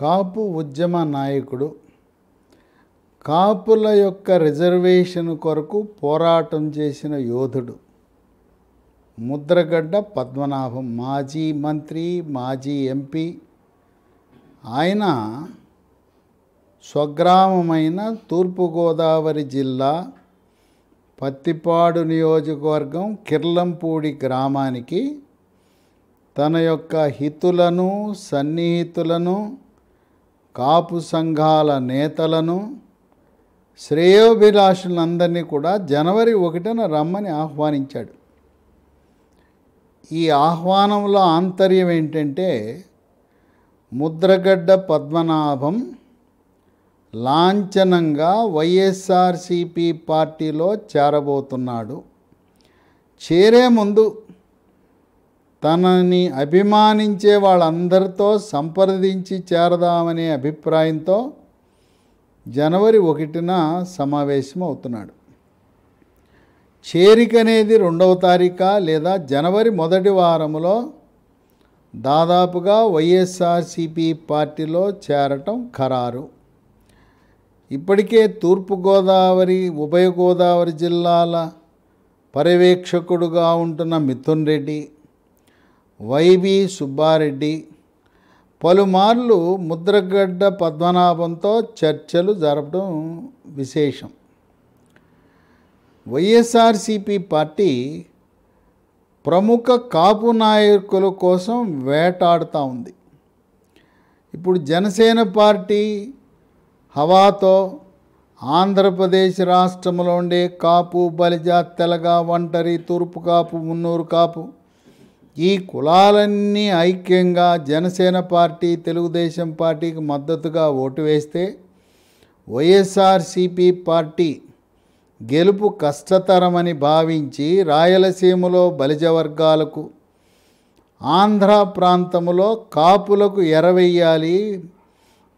కాపు ఉద్యమ నాయకుడు కాపుల యొక్క రిజర్వేషన్ కొరకు పోరాటం చేసిన యోధుడు ముద్రగడ్డ పద్మనాభం మాజీ మంత్రి మాజీ ఎంపీ ఆయన స్వగ్రామమైన తూర్పుగోదావరి జిల్లా పత్తిపాడు నియోజకవర్గం కిర్లంపూడి గ్రామానికి తన యొక్క హితులను సన్నిహితులను కాపు సంఘాల నేతలను శ్రేయోభిలాషులందరినీ కూడా జనవరి ఒకటిన రమ్మని ఆహ్వానించాడు ఈ ఆహ్వానంలో ఆంతర్యం ఏంటంటే ముద్రగడ్డ పద్మనాభం లాంఛనంగా వైఎస్ఆర్సిపి పార్టీలో చేరబోతున్నాడు చేరే ముందు తనని అభిమానించే వాళ్ళందరితో సంప్రదించి చేరదామనే అభిప్రాయంతో జనవరి ఒకటిన సమావేశం అవుతున్నాడు చేరిక అనేది రెండవ తారీఖ లేదా జనవరి మొదటి వారంలో దాదాపుగా వైఎస్ఆర్సిపి పార్టీలో చేరటం ఖరారు ఇప్పటికే తూర్పుగోదావరి ఉభయ గోదావరి జిల్లాల పర్యవేక్షకుడుగా ఉంటున్న మిథున్ రెడ్డి వైవి సుబ్బారెడ్డి పలుమార్లు ముద్రగడ్డ పద్మనాభంతో చర్చలు జరపడం విశేషం వైఎస్ఆర్సిపి పార్టీ ప్రముఖ కాపు నాయకుల కోసం వేటాడుతూ ఉంది ఇప్పుడు జనసేన పార్టీ హవాతో ఆంధ్రప్రదేశ్ రాష్ట్రంలో ఉండే కాపు బలిజ తెలగ ఒంటరి తూర్పు కాపు మున్నూరు కాపు ఈ కులాలన్నీ ఐక్యంగా జనసేన పార్టీ తెలుగుదేశం పార్టీకి మద్దతుగా ఓటు వేస్తే వైఎస్ఆర్సిపి పార్టీ గెలుపు కష్టతరమని భావించి రాయలసీమలో బలిజ వర్గాలకు ఆంధ్ర ప్రాంతంలో కాపులకు ఎరవెయ్యాలి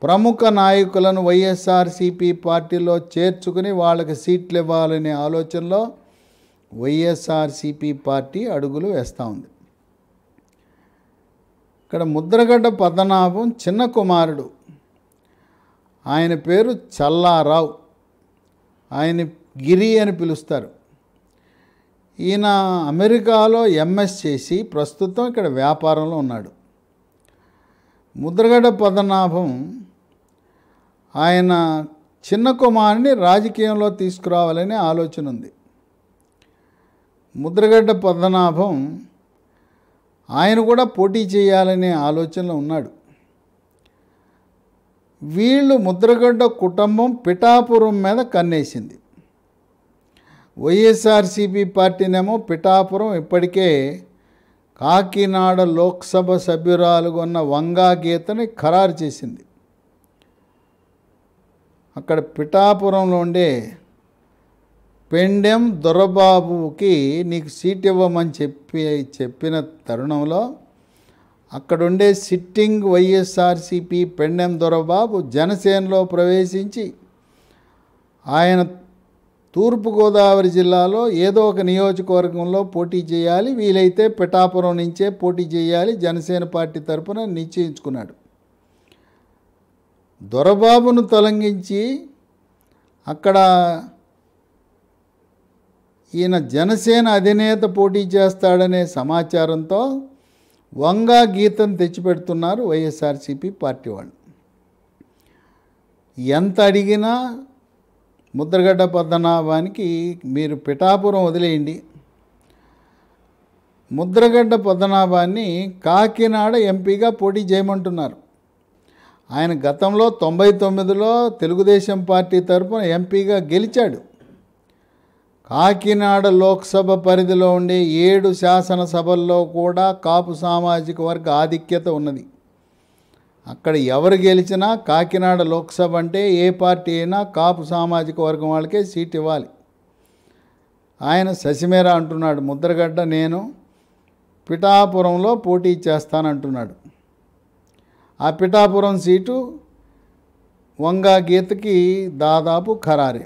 ప్రముఖ నాయకులను వైఎస్ఆర్సీపీ పార్టీలో చేర్చుకుని వాళ్ళకి సీట్లు ఇవ్వాలనే ఆలోచనలో వైఎస్ఆర్సీపీ పార్టీ అడుగులు వేస్తూ ఉంది ఇక్కడ ముద్రగడ్డ పద్మనాభం చిన్న కుమారుడు ఆయన పేరు చల్లారావు ఆయన గిరి అని పిలుస్తారు ఈయన అమెరికాలో ఎంఎస్ చేసి ప్రస్తుతం ఇక్కడ వ్యాపారంలో ఉన్నాడు ముద్రగడ పద్మనాభం ఆయన చిన్న కుమారుని రాజకీయంలో తీసుకురావాలనే ఆలోచన ఉంది ముద్రగడ్డ పద్మనాభం ఆయన కూడా పోటీ చేయాలనే ఆలోచనలో ఉన్నాడు వీళ్ళు ముద్రగడ్డ కుటుంబం పిఠాపురం మీద కన్నేసింది వైఎస్ఆర్సీపీ పార్టీనేమో పిఠాపురం ఇప్పటికే కాకినాడ లోక్సభ సభ్యురాలుగా ఉన్న వంగా గీతని ఖరారు చేసింది అక్కడ పిఠాపురంలో ఉండే పెండెం దొరబాబుకి నీకు సీట్ ఇవ్వమని చెప్పి చెప్పిన తరుణంలో అక్కడుండే సిట్టింగ్ వైఎస్ఆర్సిపి పెండెం దొరబాబు జనసేనలో ప్రవేశించి ఆయన తూర్పుగోదావరి జిల్లాలో ఏదో ఒక నియోజకవర్గంలో పోటీ చేయాలి వీలైతే పిఠాపురం నుంచే పోటీ చేయాలి జనసేన పార్టీ తరఫున నిశ్చయించుకున్నాడు దొరబాబును తొలగించి అక్కడ ఈయన జనసేన అధినేత పోటీ చేస్తాడనే సమాచారంతో వంగా గీతం తెచ్చిపెడుతున్నారు వైఎస్ఆర్సీపీ పార్టీ వాళ్ళు ఎంత అడిగినా ముద్రగడ్డ పద్మనాభానికి మీరు పిఠాపురం వదిలేయండి ముద్రగడ్డ పద్మనాభాన్ని కాకినాడ ఎంపీగా పోటీ చేయమంటున్నారు ఆయన గతంలో తొంభై తొమ్మిదిలో తెలుగుదేశం పార్టీ తరఫున ఎంపీగా గెలిచాడు కాకినాడ లోక్సభ పరిధిలో ఉండే ఏడు శాసనసభల్లో కూడా కాపు సామాజిక వర్గ ఆధిక్యత ఉన్నది అక్కడ ఎవరు గెలిచినా కాకినాడ లోక్సభ అంటే ఏ పార్టీ అయినా కాపు సామాజిక వర్గం వాళ్ళకే సీట్ ఇవ్వాలి ఆయన శశిమేర అంటున్నాడు ముద్రగడ్డ నేను పిఠాపురంలో పోటీ చేస్తానంటున్నాడు ఆ పిఠాపురం సీటు వంగా గీతకి దాదాపు ఖరారే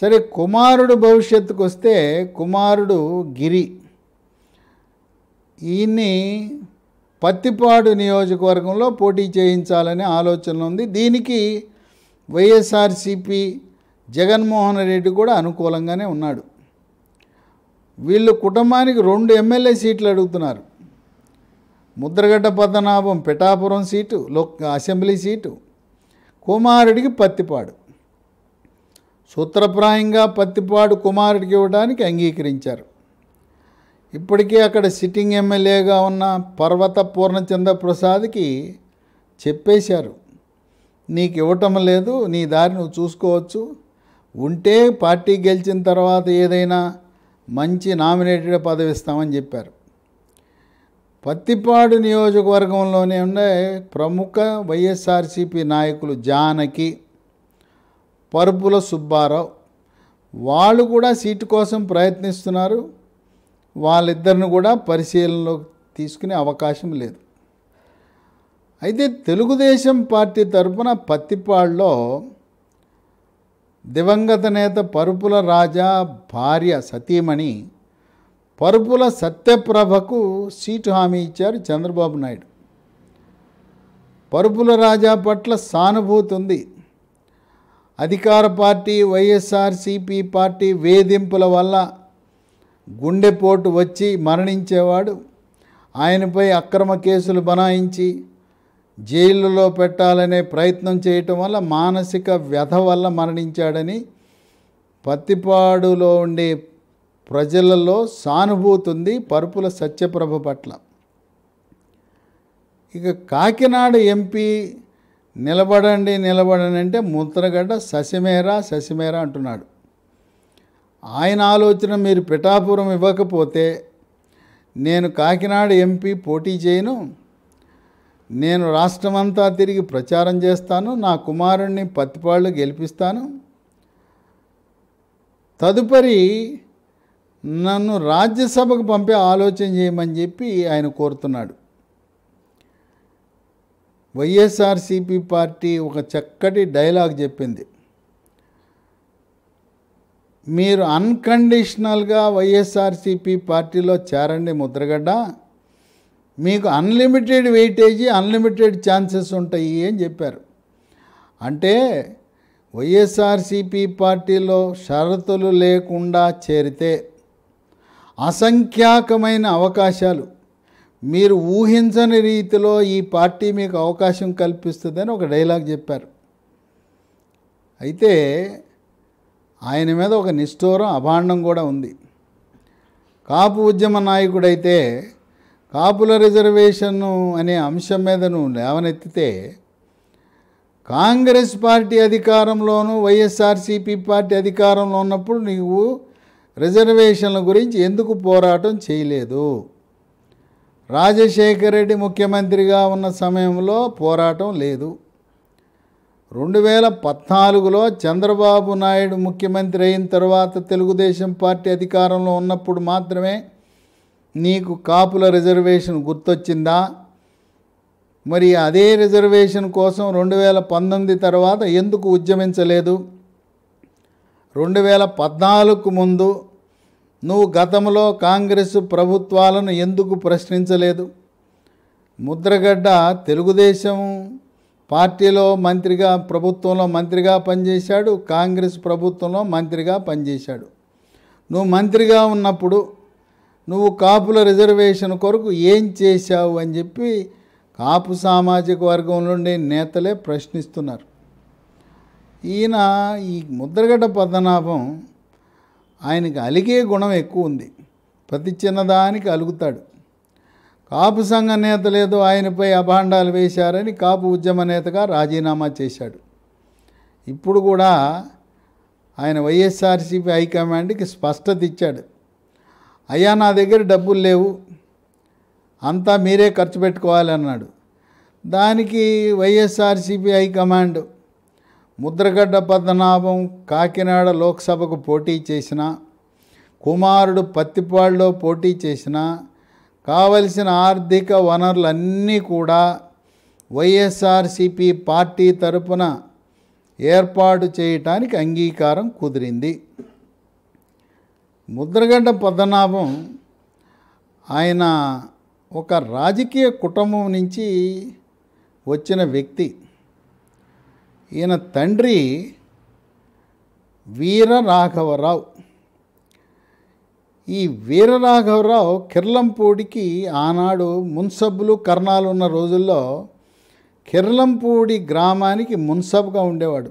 సరే కుమారుడు భవిష్యత్తుకు వస్తే కుమారుడు గిరి ఈయన్ని పత్తిపాడు నియోజకవర్గంలో పోటీ చేయించాలనే ఆలోచన ఉంది దీనికి వైఎస్ఆర్సిపి జగన్మోహన్ రెడ్డి కూడా అనుకూలంగానే ఉన్నాడు వీళ్ళు కుటుంబానికి రెండు ఎమ్మెల్యే సీట్లు అడుగుతున్నారు ముద్రగడ్డ పద్మనాభం పిఠాపురం సీటు లోక్ అసెంబ్లీ సీటు కుమారుడికి పత్తిపాడు సూత్రప్రాయంగా పత్తిపాడు కుమారుడికి ఇవ్వడానికి అంగీకరించారు ఇప్పటికీ అక్కడ సిట్టింగ్ ఎమ్మెల్యేగా ఉన్న పర్వత పూర్ణచంద్ర ప్రసాద్కి చెప్పేశారు నీకు ఇవ్వటం లేదు నీ దారి నువ్వు చూసుకోవచ్చు ఉంటే పార్టీ గెలిచిన తర్వాత ఏదైనా మంచి నామినేటెడ్ పదవి ఇస్తామని చెప్పారు పత్తిపాడు నియోజకవర్గంలోనే ఉండే ప్రముఖ వైఎస్ఆర్సీపీ నాయకులు జానకి పరుపుల సుబ్బారావు వాళ్ళు కూడా సీటు కోసం ప్రయత్నిస్తున్నారు వాళ్ళిద్దరిని కూడా పరిశీలనలోకి తీసుకునే అవకాశం లేదు అయితే తెలుగుదేశం పార్టీ తరఫున పత్తిపాడులో దివంగత నేత పరుపుల రాజా భార్య సతీమణి పరుపుల సత్యప్రభకు సీటు హామీ ఇచ్చారు చంద్రబాబు నాయుడు పరుపుల రాజా పట్ల సానుభూతి ఉంది అధికార పార్టీ వైఎస్ఆర్సిపి పార్టీ వేధింపుల వల్ల గుండెపోటు వచ్చి మరణించేవాడు ఆయనపై అక్రమ కేసులు బనాయించి జైళ్ళలో పెట్టాలనే ప్రయత్నం చేయటం వల్ల మానసిక వ్యధ వల్ల మరణించాడని పత్తిపాడులో ఉండే ప్రజలలో సానుభూతి ఉంది పరుపుల సత్యప్రభ పట్ల ఇక కాకినాడ ఎంపీ నిలబడండి నిలబడండి అంటే ముద్రగడ్డ శశిమేరా శశిమేరా అంటున్నాడు ఆయన ఆలోచన మీరు పిఠాపురం ఇవ్వకపోతే నేను కాకినాడ ఎంపీ పోటీ చేయను నేను రాష్ట్రమంతా తిరిగి ప్రచారం చేస్తాను నా కుమారుణ్ణి పత్తిపాళ్ళు గెలిపిస్తాను తదుపరి నన్ను రాజ్యసభకు పంపే ఆలోచన చేయమని చెప్పి ఆయన కోరుతున్నాడు వైఎస్ఆర్సిపి పార్టీ ఒక చక్కటి డైలాగ్ చెప్పింది మీరు అన్కండిషనల్గా వైఎస్ఆర్సిపి పార్టీలో చేరండి ముద్రగడ్డ మీకు అన్లిమిటెడ్ వెయిటేజీ అన్లిమిటెడ్ ఛాన్సెస్ ఉంటాయి అని చెప్పారు అంటే వైఎస్ఆర్సిపి పార్టీలో షరతులు లేకుండా చేరితే అసంఖ్యాకమైన అవకాశాలు మీరు ఊహించని రీతిలో ఈ పార్టీ మీకు అవకాశం కల్పిస్తుందని ఒక డైలాగ్ చెప్పారు అయితే ఆయన మీద ఒక నిష్ఠూరం అభాండం కూడా ఉంది కాపు ఉద్యమ నాయకుడైతే కాపుల రిజర్వేషన్ అనే అంశం మీద నువ్వు లేవనెత్తితే కాంగ్రెస్ పార్టీ అధికారంలోనూ వైఎస్ఆర్సీపీ పార్టీ అధికారంలో ఉన్నప్పుడు నీవు రిజర్వేషన్ల గురించి ఎందుకు పోరాటం చేయలేదు రాజశేఖర రెడ్డి ముఖ్యమంత్రిగా ఉన్న సమయంలో పోరాటం లేదు రెండు వేల పద్నాలుగులో చంద్రబాబు నాయుడు ముఖ్యమంత్రి అయిన తర్వాత తెలుగుదేశం పార్టీ అధికారంలో ఉన్నప్పుడు మాత్రమే నీకు కాపుల రిజర్వేషన్ గుర్తొచ్చిందా మరి అదే రిజర్వేషన్ కోసం రెండు వేల పంతొమ్మిది తర్వాత ఎందుకు ఉద్యమించలేదు రెండు వేల పద్నాలుగుకు ముందు నువ్వు గతంలో కాంగ్రెస్ ప్రభుత్వాలను ఎందుకు ప్రశ్నించలేదు ముద్రగడ్డ తెలుగుదేశం పార్టీలో మంత్రిగా ప్రభుత్వంలో మంత్రిగా పనిచేశాడు కాంగ్రెస్ ప్రభుత్వంలో మంత్రిగా పనిచేశాడు నువ్వు మంత్రిగా ఉన్నప్పుడు నువ్వు కాపుల రిజర్వేషన్ కొరకు ఏం చేశావు అని చెప్పి కాపు సామాజిక వర్గం నుండి నేతలే ప్రశ్నిస్తున్నారు ఈయన ఈ ముద్రగడ్డ పద్మనాభం ఆయనకి అలిగే గుణం ఎక్కువ ఉంది ప్రతి చిన్నదానికి అలుగుతాడు కాపు సంఘ నేత లేదో ఆయనపై అభాండాలు వేశారని కాపు ఉద్యమ నేతగా రాజీనామా చేశాడు ఇప్పుడు కూడా ఆయన వైఎస్ఆర్సీపీ హైకమాండ్కి స్పష్టత ఇచ్చాడు అయ్యా నా దగ్గర డబ్బులు లేవు అంతా మీరే ఖర్చు పెట్టుకోవాలన్నాడు దానికి వైఎస్ఆర్సీపీ హైకమాండ్ ముద్రగడ్డ పద్మనాభం కాకినాడ లోక్సభకు పోటీ చేసిన కుమారుడు పత్తిపాడులో పోటీ చేసిన కావలసిన ఆర్థిక వనరులన్నీ కూడా వైఎస్ఆర్సిపి పార్టీ తరపున ఏర్పాటు చేయటానికి అంగీకారం కుదిరింది ముద్రగడ్డ పద్మనాభం ఆయన ఒక రాజకీయ కుటుంబం నుంచి వచ్చిన వ్యక్తి ఈయన తండ్రి వీర రాఘవరావు ఈ వీరరాఘవరావు కిర్లంపూడికి ఆనాడు మున్సబ్బులు కర్ణాలు ఉన్న రోజుల్లో కిర్లంపూడి గ్రామానికి మున్సబ్గా ఉండేవాడు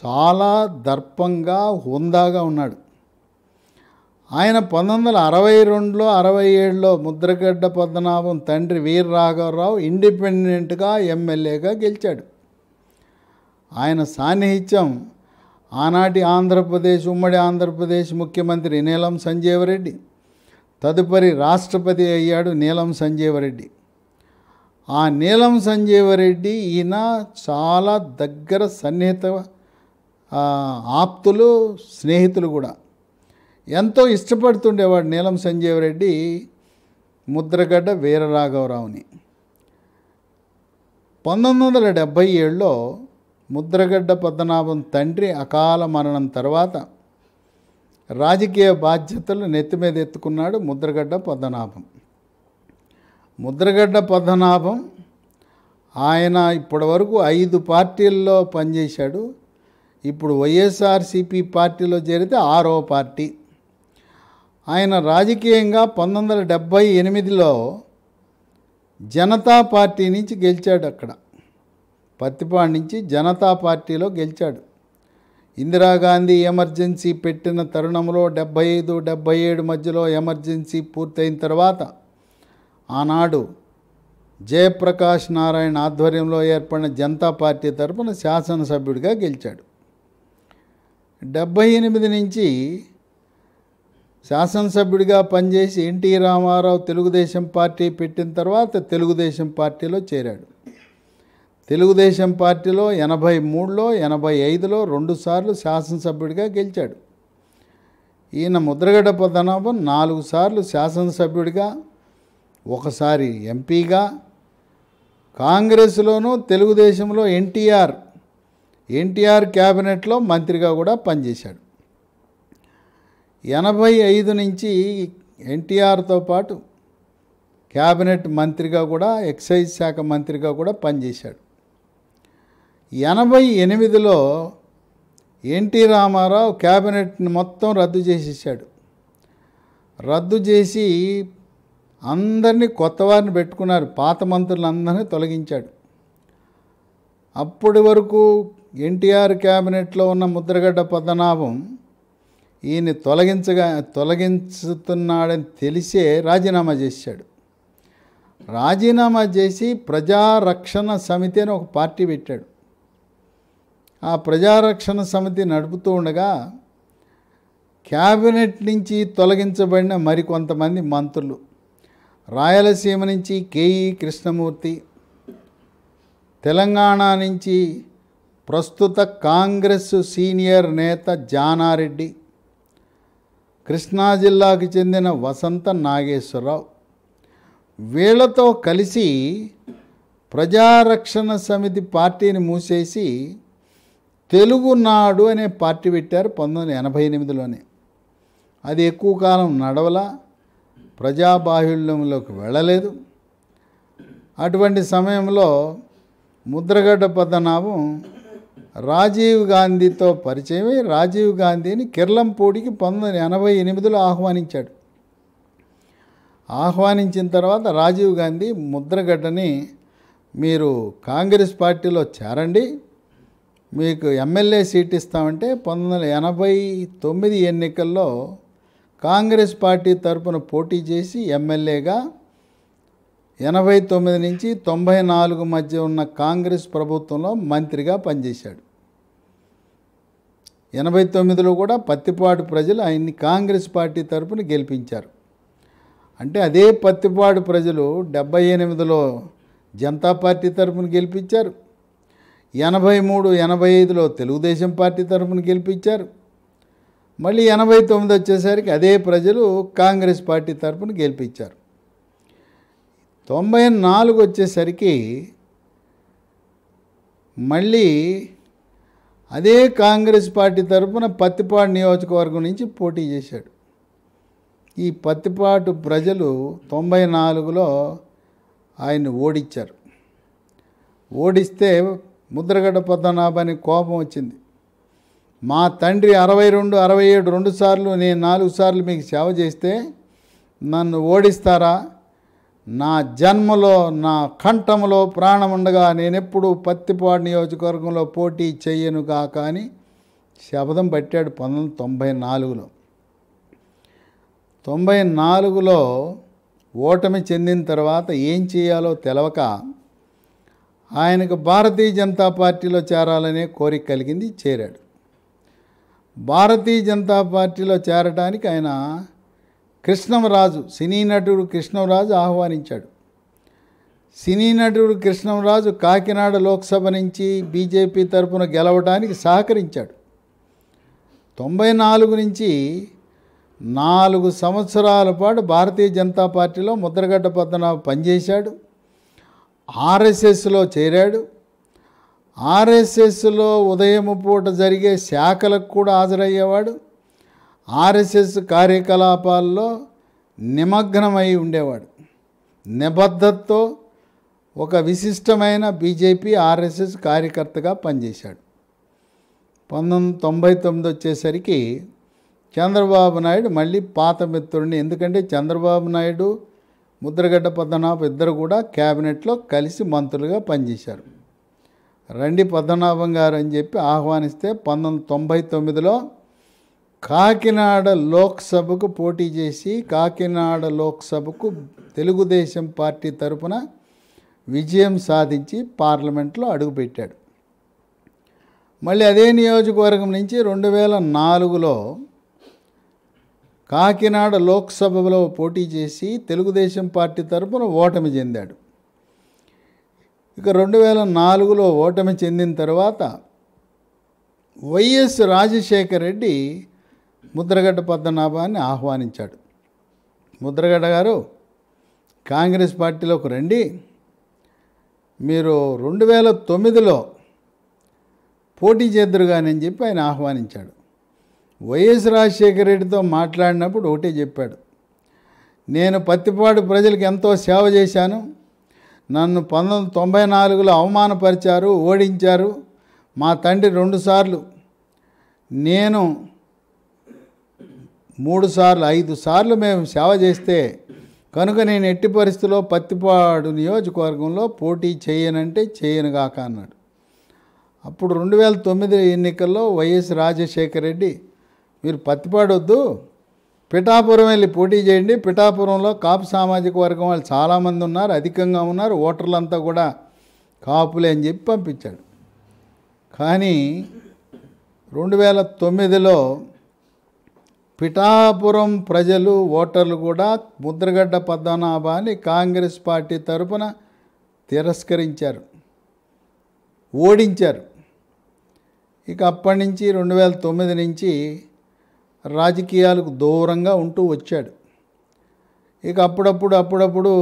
చాలా దర్పంగా హుందాగా ఉన్నాడు ఆయన పంతొమ్మిది వందల అరవై రెండులో అరవై ఏడులో ముద్రగడ్డ పద్మనాభం తండ్రి రాఘవరావు ఇండిపెండెంట్గా ఎమ్మెల్యేగా గెలిచాడు ఆయన సాన్నిహిత్యం ఆనాటి ఆంధ్రప్రదేశ్ ఉమ్మడి ఆంధ్రప్రదేశ్ ముఖ్యమంత్రి నీలం సంజీవరెడ్డి తదుపరి రాష్ట్రపతి అయ్యాడు నీలం సంజీవరెడ్డి ఆ నీలం సంజీవరెడ్డి ఈయన చాలా దగ్గర సన్నిహిత ఆప్తులు స్నేహితులు కూడా ఎంతో ఇష్టపడుతుండేవాడు నీలం సంజీవరెడ్డి ముద్రగడ్డ వీరరాఘవరావుని పంతొమ్మిది వందల డెబ్భై ఏడులో ముద్రగడ్డ పద్మనాభం తండ్రి అకాల మరణం తర్వాత రాజకీయ బాధ్యతలు నెత్తి మీద ఎత్తుకున్నాడు ముద్రగడ్డ పద్మనాభం ముద్రగడ్డ పద్మనాభం ఆయన ఇప్పటివరకు ఐదు పార్టీల్లో పనిచేశాడు ఇప్పుడు వైఎస్ఆర్సిపి పార్టీలో చేరితే ఆరో పార్టీ ఆయన రాజకీయంగా పంతొమ్మిది వందల డెబ్భై ఎనిమిదిలో జనతా పార్టీ నుంచి గెలిచాడు అక్కడ పత్తిపాడు నుంచి జనతా పార్టీలో గెలిచాడు ఇందిరాగాంధీ ఎమర్జెన్సీ పెట్టిన తరుణంలో డెబ్భై ఐదు డెబ్భై ఏడు మధ్యలో ఎమర్జెన్సీ పూర్తయిన తర్వాత ఆనాడు జయప్రకాష్ నారాయణ ఆధ్వర్యంలో ఏర్పడిన జనతా పార్టీ తరఫున శాసనసభ్యుడిగా గెలిచాడు డెబ్భై ఎనిమిది నుంచి శాసనసభ్యుడిగా పనిచేసి ఎన్టీ రామారావు తెలుగుదేశం పార్టీ పెట్టిన తర్వాత తెలుగుదేశం పార్టీలో చేరాడు తెలుగుదేశం పార్టీలో ఎనభై మూడులో ఎనభై ఐదులో రెండుసార్లు శాసనసభ్యుడిగా గెలిచాడు ఈయన ముద్రగడ్డ పద్మనాభం నాలుగు సార్లు శాసనసభ్యుడిగా ఒకసారి ఎంపీగా కాంగ్రెస్లోనూ తెలుగుదేశంలో ఎన్టీఆర్ ఎన్టీఆర్ క్యాబినెట్లో మంత్రిగా కూడా పనిచేశాడు ఎనభై ఐదు నుంచి ఎన్టీఆర్తో పాటు క్యాబినెట్ మంత్రిగా కూడా ఎక్సైజ్ శాఖ మంత్రిగా కూడా పనిచేశాడు ఎనభై ఎనిమిదిలో ఎన్టీ రామారావు క్యాబినెట్ని మొత్తం రద్దు చేసేసాడు రద్దు చేసి అందరినీ కొత్త వారిని పెట్టుకున్నారు పాత మంత్రులందరినీ తొలగించాడు అప్పటి వరకు ఎన్టీఆర్ క్యాబినెట్లో ఉన్న ముద్రగడ్డ పద్మనాభం ఈయన తొలగించగా తొలగించుతున్నాడని తెలిసే రాజీనామా చేశాడు రాజీనామా చేసి ప్రజారక్షణ సమితి అని ఒక పార్టీ పెట్టాడు ఆ ప్రజారక్షణ సమితి నడుపుతూ ఉండగా క్యాబినెట్ నుంచి తొలగించబడిన మరికొంతమంది మంత్రులు రాయలసీమ నుంచి కేఈ కృష్ణమూర్తి తెలంగాణ నుంచి ప్రస్తుత కాంగ్రెస్ సీనియర్ నేత జానారెడ్డి కృష్ణా జిల్లాకు చెందిన వసంత నాగేశ్వరరావు వీళ్లతో కలిసి ప్రజారక్షణ సమితి పార్టీని మూసేసి తెలుగునాడు అనే పార్టీ పెట్టారు పంతొమ్మిది ఎనభై ఎనిమిదిలోనే అది ఎక్కువ కాలం నడవల ప్రజాబాహుళ్యంలోకి వెళ్ళలేదు అటువంటి సమయంలో ముద్రగడ్డ పద్మనాభం రాజీవ్ గాంధీతో పరిచయమై రాజీవ్ గాంధీని కిర్లంపూడికి పంతొమ్మిది ఎనభై ఎనిమిదిలో ఆహ్వానించాడు ఆహ్వానించిన తర్వాత రాజీవ్ గాంధీ ముద్రగడ్డని మీరు కాంగ్రెస్ పార్టీలో చేరండి మీకు ఎమ్మెల్యే సీట్ ఇస్తామంటే పంతొమ్మిది వందల ఎనభై తొమ్మిది ఎన్నికల్లో కాంగ్రెస్ పార్టీ తరఫున పోటీ చేసి ఎమ్మెల్యేగా ఎనభై తొమ్మిది నుంచి తొంభై నాలుగు మధ్య ఉన్న కాంగ్రెస్ ప్రభుత్వంలో మంత్రిగా పనిచేశాడు ఎనభై తొమ్మిదిలో కూడా పత్తిపాడు ప్రజలు ఆయన్ని కాంగ్రెస్ పార్టీ తరఫున గెలిపించారు అంటే అదే పత్తిపాడు ప్రజలు డెబ్బై ఎనిమిదిలో జనతా పార్టీ తరఫున గెలిపించారు ఎనభై మూడు ఎనభై ఐదులో తెలుగుదేశం పార్టీ తరఫున గెలిపించారు మళ్ళీ ఎనభై తొమ్మిది వచ్చేసరికి అదే ప్రజలు కాంగ్రెస్ పార్టీ తరఫున గెలిపించారు తొంభై నాలుగు వచ్చేసరికి మళ్ళీ అదే కాంగ్రెస్ పార్టీ తరఫున పత్తిపాడు నియోజకవర్గం నుంచి పోటీ చేశాడు ఈ పత్తిపాటు ప్రజలు తొంభై నాలుగులో ఆయన్ని ఓడించారు ఓడిస్తే ముద్రగడ్డ పద్మనాభానికి కోపం వచ్చింది మా తండ్రి అరవై రెండు అరవై ఏడు రెండు సార్లు నేను నాలుగు సార్లు మీకు సేవ చేస్తే నన్ను ఓడిస్తారా నా జన్మలో నా కంఠంలో ఉండగా నేనెప్పుడు పత్తిపాడు నియోజకవర్గంలో పోటీ చెయ్యను కాక అని శపథం పట్టాడు పంతొమ్మిది తొంభై నాలుగులో తొంభై నాలుగులో ఓటమి చెందిన తర్వాత ఏం చేయాలో తెలవక ఆయనకు భారతీయ జనతా పార్టీలో చేరాలనే కోరిక కలిగింది చేరాడు భారతీయ జనతా పార్టీలో చేరడానికి ఆయన కృష్ణంరాజు సినీ నటుడు కృష్ణంరాజు ఆహ్వానించాడు సినీ నటుడు కృష్ణంరాజు కాకినాడ లోక్సభ నుంచి బీజేపీ తరపున గెలవడానికి సహకరించాడు తొంభై నాలుగు నుంచి నాలుగు సంవత్సరాల పాటు భారతీయ జనతా పార్టీలో ముద్రగడ్డ పద్మనాభ పనిచేశాడు ఆర్ఎస్ఎస్లో చేరాడు ఆర్ఎస్ఎస్లో ఉదయం పూట జరిగే శాఖలకు కూడా హాజరయ్యేవాడు ఆర్ఎస్ఎస్ కార్యకలాపాల్లో నిమగ్నమై ఉండేవాడు నిబద్ధతతో ఒక విశిష్టమైన బీజేపీ ఆర్ఎస్ఎస్ కార్యకర్తగా పనిచేశాడు పంతొమ్మిది తొంభై తొమ్మిది వచ్చేసరికి చంద్రబాబు నాయుడు మళ్ళీ పాత మిత్రుడిని ఎందుకంటే చంద్రబాబు నాయుడు ముద్రగడ్డ పద్మనాభ ఇద్దరు కూడా క్యాబినెట్లో కలిసి మంత్రులుగా పనిచేశారు రండి పద్మనాభం గారు అని చెప్పి ఆహ్వానిస్తే పంతొమ్మిది తొంభై తొమ్మిదిలో కాకినాడ లోక్సభకు పోటీ చేసి కాకినాడ లోక్సభకు తెలుగుదేశం పార్టీ తరపున విజయం సాధించి పార్లమెంట్లో అడుగుపెట్టాడు మళ్ళీ అదే నియోజకవర్గం నుంచి రెండు వేల నాలుగులో కాకినాడ లోక్సభలో పోటీ చేసి తెలుగుదేశం పార్టీ తరఫున ఓటమి చెందాడు ఇక రెండు వేల నాలుగులో ఓటమి చెందిన తర్వాత వైఎస్ రాజశేఖర రెడ్డి ముద్రగడ్డ పద్మనాభాన్ని ఆహ్వానించాడు ముద్రగడ్డ గారు కాంగ్రెస్ పార్టీలోకి రండి మీరు రెండు వేల తొమ్మిదిలో పోటీ చేద్దరు కానీ అని చెప్పి ఆయన ఆహ్వానించాడు వైఎస్ రాజశేఖర రెడ్డితో మాట్లాడినప్పుడు ఒకటే చెప్పాడు నేను పత్తిపాడు ప్రజలకు ఎంతో సేవ చేశాను నన్ను పంతొమ్మిది తొంభై నాలుగులో అవమానపరిచారు ఓడించారు మా తండ్రి రెండుసార్లు నేను మూడు సార్లు ఐదు సార్లు మేము సేవ చేస్తే కనుక నేను ఎట్టి పరిస్థితిలో పత్తిపాడు నియోజకవర్గంలో పోటీ చేయనంటే కాక అన్నాడు అప్పుడు రెండు వేల తొమ్మిది ఎన్నికల్లో వైఎస్ రాజశేఖర రెడ్డి మీరు పత్తిపాడొద్దు పిఠాపురం వెళ్ళి పోటీ చేయండి పిఠాపురంలో కాపు సామాజిక వర్గం వాళ్ళు చాలామంది ఉన్నారు అధికంగా ఉన్నారు ఓటర్లంతా కూడా కాపులే అని చెప్పి పంపించాడు కానీ రెండు వేల తొమ్మిదిలో పిఠాపురం ప్రజలు ఓటర్లు కూడా ముద్రగడ్డ పద్మనాభాన్ని కాంగ్రెస్ పార్టీ తరపున తిరస్కరించారు ఓడించారు ఇక అప్పటి నుంచి రెండు వేల తొమ్మిది నుంచి రాజకీయాలకు దూరంగా ఉంటూ వచ్చాడు ఇక అప్పుడప్పుడు అప్పుడప్పుడు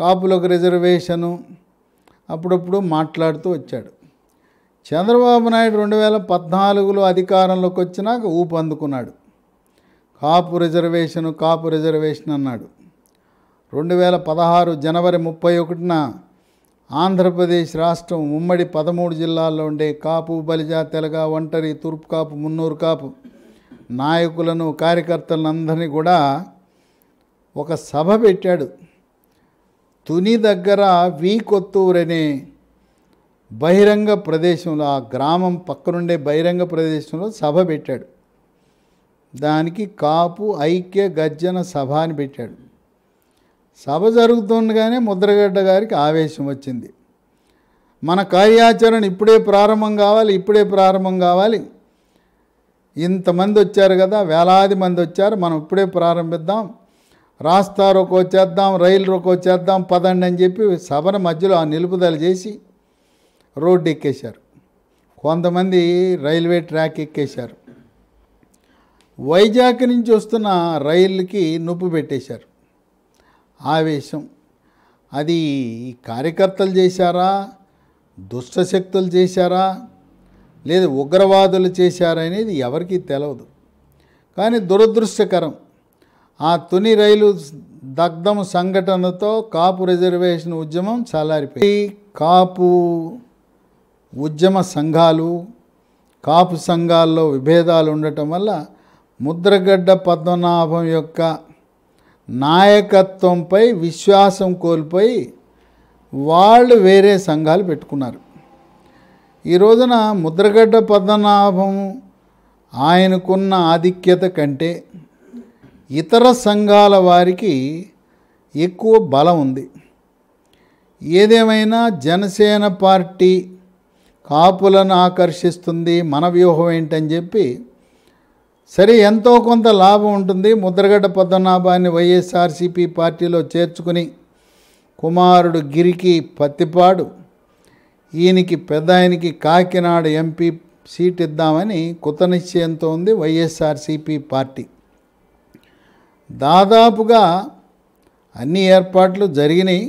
కాపులకు రిజర్వేషను అప్పుడప్పుడు మాట్లాడుతూ వచ్చాడు చంద్రబాబు నాయుడు రెండు వేల పద్నాలుగులో అధికారంలోకి వచ్చినాక ఊపు అందుకున్నాడు కాపు రిజర్వేషను కాపు రిజర్వేషన్ అన్నాడు రెండు వేల పదహారు జనవరి ముప్పై ఒకటిన ఆంధ్రప్రదేశ్ రాష్ట్రం ఉమ్మడి పదమూడు జిల్లాల్లో ఉండే కాపు బలిజా తెలగా ఒంటరి తూర్పు కాపు మున్నూరు కాపు నాయకులను అందరినీ కూడా ఒక సభ పెట్టాడు తుని దగ్గర కొత్తూరనే బహిరంగ ప్రదేశంలో ఆ గ్రామం పక్కనుండే బహిరంగ ప్రదేశంలో సభ పెట్టాడు దానికి కాపు ఐక్య గర్జన సభ అని పెట్టాడు సభ జరుగుతుండగానే ముద్రగడ్డ గారికి ఆవేశం వచ్చింది మన కార్యాచరణ ఇప్పుడే ప్రారంభం కావాలి ఇప్పుడే ప్రారంభం కావాలి ఇంతమంది వచ్చారు కదా వేలాది మంది వచ్చారు మనం ఇప్పుడే ప్రారంభిద్దాం రాస్తా రొకో చేద్దాం రైలు రొకో చేద్దాం పదండి అని చెప్పి సభన మధ్యలో ఆ నిలుపుదల చేసి రోడ్డు ఎక్కేశారు కొంతమంది రైల్వే ట్రాక్ ఎక్కేశారు వైజాగ్ నుంచి వస్తున్న రైలుకి నొప్పు పెట్టేశారు ఆవేశం అది కార్యకర్తలు చేశారా దుష్టశక్తులు చేశారా లేదు ఉగ్రవాదులు చేశారనేది ఎవరికీ తెలవదు కానీ దురదృష్టకరం ఆ తుని రైలు దగ్ధం సంఘటనతో కాపు రిజర్వేషన్ ఉద్యమం చల్లారిపోయి కాపు ఉద్యమ సంఘాలు కాపు సంఘాల్లో విభేదాలు ఉండటం వల్ల ముద్రగడ్డ పద్మనాభం యొక్క నాయకత్వంపై విశ్వాసం కోల్పోయి వాళ్ళు వేరే సంఘాలు పెట్టుకున్నారు ఈ రోజున ముద్రగడ్డ పద్మనాభం ఆయనకున్న ఆధిక్యత కంటే ఇతర సంఘాల వారికి ఎక్కువ బలం ఉంది ఏదేమైనా జనసేన పార్టీ కాపులను ఆకర్షిస్తుంది మన వ్యూహం ఏంటని చెప్పి సరే ఎంతో కొంత లాభం ఉంటుంది ముద్రగడ్డ పద్మనాభాన్ని వైఎస్ఆర్సీపీ పార్టీలో చేర్చుకుని కుమారుడు గిరికి పత్తిపాడు ఈయనకి పెద్ద ఆయనకి కాకినాడ ఎంపీ సీట్ ఇద్దామని కుత నిశ్చయంతో ఉంది వైఎస్ఆర్సీపీ పార్టీ దాదాపుగా అన్ని ఏర్పాట్లు జరిగినాయి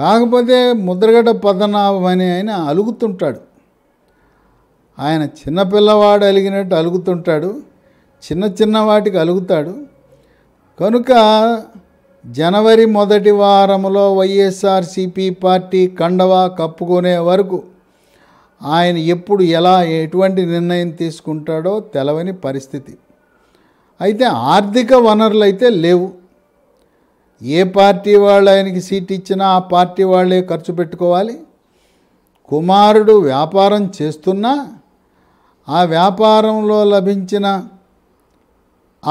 కాకపోతే ముద్రగడ్డ పద్మనాభం అని ఆయన అలుగుతుంటాడు ఆయన చిన్నపిల్లవాడు అలిగినట్టు అలుగుతుంటాడు చిన్న చిన్న వాటికి అలుగుతాడు కనుక జనవరి మొదటి వారంలో వైఎస్ఆర్సిపి పార్టీ కండవా కప్పుకునే వరకు ఆయన ఎప్పుడు ఎలా ఎటువంటి నిర్ణయం తీసుకుంటాడో తెలవని పరిస్థితి అయితే ఆర్థిక వనరులు అయితే లేవు ఏ పార్టీ వాళ్ళు ఆయనకి సీట్ ఇచ్చినా ఆ పార్టీ వాళ్ళే ఖర్చు పెట్టుకోవాలి కుమారుడు వ్యాపారం చేస్తున్నా ఆ వ్యాపారంలో లభించిన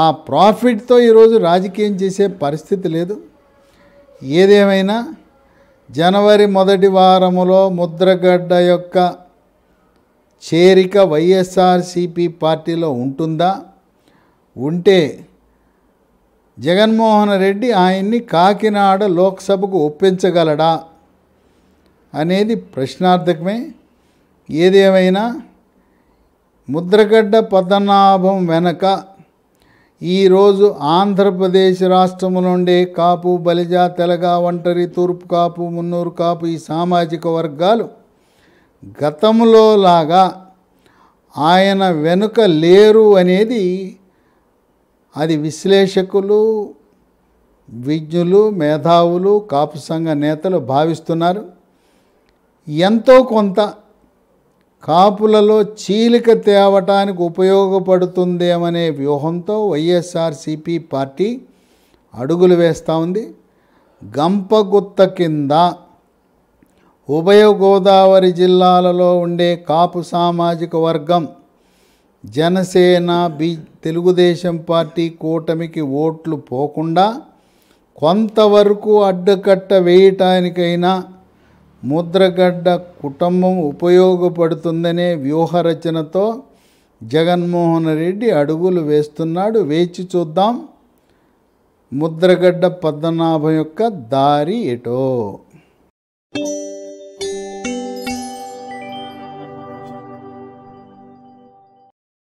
ఆ ప్రాఫిట్తో ఈరోజు రాజకీయం చేసే పరిస్థితి లేదు ఏదేమైనా జనవరి మొదటి వారములో ముద్రగడ్డ యొక్క చేరిక వైఎస్ఆర్సిపి పార్టీలో ఉంటుందా ఉంటే జగన్మోహన్ రెడ్డి ఆయన్ని కాకినాడ లోక్సభకు ఒప్పించగలడా అనేది ప్రశ్నార్థకమే ఏదేమైనా ముద్రగడ్డ పద్మనాభం వెనక ఈరోజు ఆంధ్రప్రదేశ్ రాష్ట్రము నుండే కాపు బలిజ తెలగ ఒంటరి తూర్పు కాపు మున్నూరు కాపు ఈ సామాజిక వర్గాలు గతంలో లాగా ఆయన వెనుక లేరు అనేది అది విశ్లేషకులు విజ్ఞులు మేధావులు కాపు సంఘ నేతలు భావిస్తున్నారు ఎంతో కొంత కాపులలో చీలిక తేవటానికి ఉపయోగపడుతుందేమనే వ్యూహంతో వైఎస్ఆర్సిపి పార్టీ అడుగులు వేస్తూ ఉంది గంపగుత్త కింద ఉభయ గోదావరి జిల్లాలలో ఉండే కాపు సామాజిక వర్గం జనసేన బి తెలుగుదేశం పార్టీ కూటమికి ఓట్లు పోకుండా కొంతవరకు అడ్డుకట్ట వేయటానికైనా ముద్రగడ్డ కుటుంబం ఉపయోగపడుతుందనే వ్యూహరచనతో జగన్మోహన్ రెడ్డి అడుగులు వేస్తున్నాడు వేచి చూద్దాం ముద్రగడ్డ పద్మనాభం యొక్క దారి ఎటో